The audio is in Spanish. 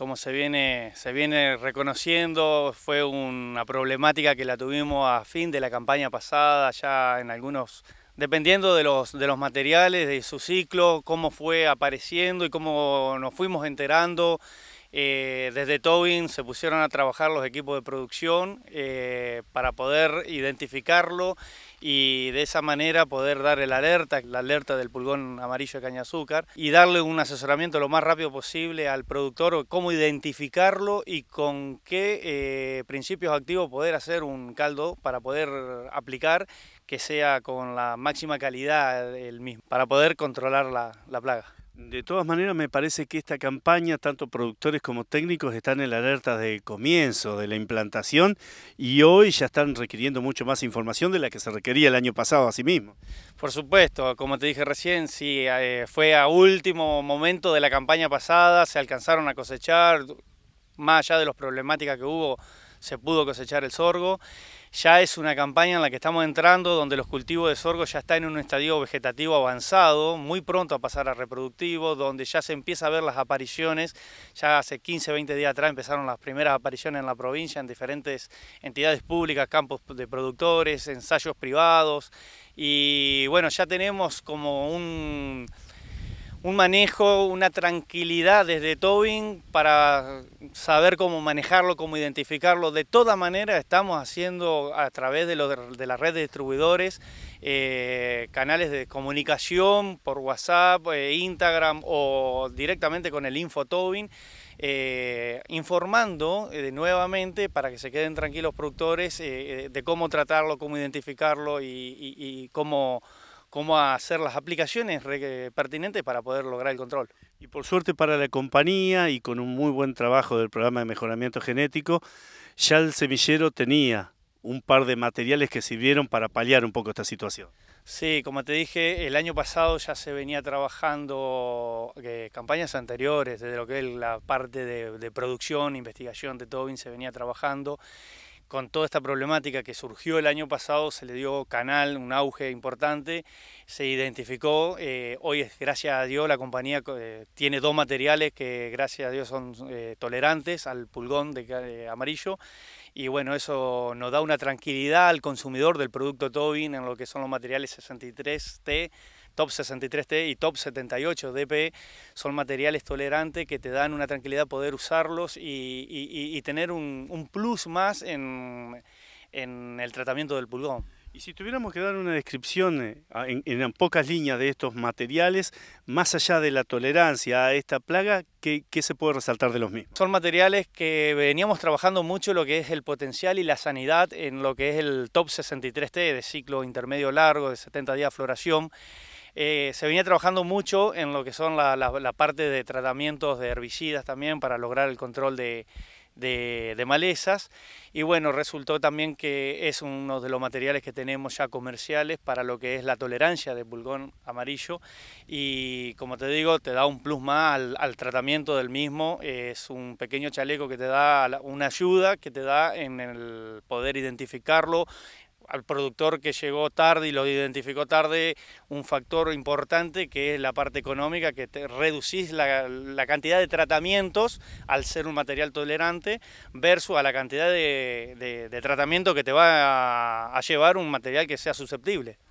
como se viene, se viene reconociendo, fue una problemática que la tuvimos a fin de la campaña pasada, ya en algunos, dependiendo de los, de los materiales, de su ciclo, cómo fue apareciendo y cómo nos fuimos enterando. Eh, desde Tobin se pusieron a trabajar los equipos de producción eh, para poder identificarlo y de esa manera poder dar el alerta, la alerta del pulgón amarillo de caña azúcar y darle un asesoramiento lo más rápido posible al productor, cómo identificarlo y con qué eh, principios activos poder hacer un caldo para poder aplicar que sea con la máxima calidad el mismo, para poder controlar la plaga. De todas maneras, me parece que esta campaña, tanto productores como técnicos, están en la alerta de comienzo de la implantación y hoy ya están requiriendo mucho más información de la que se requería el año pasado a sí mismo. Por supuesto, como te dije recién, sí, eh, fue a último momento de la campaña pasada, se alcanzaron a cosechar, más allá de las problemáticas que hubo, se pudo cosechar el sorgo ya es una campaña en la que estamos entrando donde los cultivos de sorgo ya están en un estadio vegetativo avanzado, muy pronto a pasar a reproductivo, donde ya se empieza a ver las apariciones, ya hace 15, 20 días atrás empezaron las primeras apariciones en la provincia, en diferentes entidades públicas, campos de productores, ensayos privados, y bueno, ya tenemos como un un manejo, una tranquilidad desde Tobin para saber cómo manejarlo, cómo identificarlo. De todas maneras, estamos haciendo a través de, de la red de distribuidores eh, canales de comunicación por WhatsApp, eh, Instagram o directamente con el Info Tobin. Eh, informando nuevamente para que se queden tranquilos productores de cómo tratarlo, cómo identificarlo y cómo cómo hacer las aplicaciones eh, pertinentes para poder lograr el control. Y por suerte para la compañía y con un muy buen trabajo del programa de mejoramiento genético, ya el semillero tenía un par de materiales que sirvieron para paliar un poco esta situación. Sí, como te dije, el año pasado ya se venía trabajando eh, campañas anteriores, desde lo que es la parte de, de producción, investigación de Tobin, se venía trabajando con toda esta problemática que surgió el año pasado, se le dio canal, un auge importante, se identificó. Eh, hoy, gracias a Dios, la compañía eh, tiene dos materiales que, gracias a Dios, son eh, tolerantes al pulgón de, eh, amarillo. Y bueno, eso nos da una tranquilidad al consumidor del producto Tobin en lo que son los materiales 63T Top 63T y Top 78 dp son materiales tolerantes que te dan una tranquilidad poder usarlos y, tener un, plus más en, el tratamiento del pulgón. Y si tuviéramos que dar una descripción eh, en, pocas líneas de estos materiales, más allá de la tolerancia a esta plaga, ¿qué, ¿qué, se puede resaltar de los mismos? Son materiales que veníamos trabajando mucho lo que es el potencial y la sanidad en lo que es el top 63T de ciclo intermedio largo de 70 días de floración. Eh, se venía trabajando mucho en lo que son la, parte de tratamientos de herbicidas también para lograr el control de, malezas y bueno, resultó también que es uno de los materiales que tenemos ya comerciales para lo que es la tolerancia de bulgón amarillo y como te digo, te da un plus más al, al tratamiento del mismo, es un pequeño chaleco que te da una ayuda, que te da en el poder identificarlo, al productor que llegó tarde y lo identificó tarde, un factor importante que es la parte económica, que te reducís la, cantidad de tratamientos al ser un material tolerante versus a la cantidad de, tratamiento que te va a llevar un material que sea susceptible.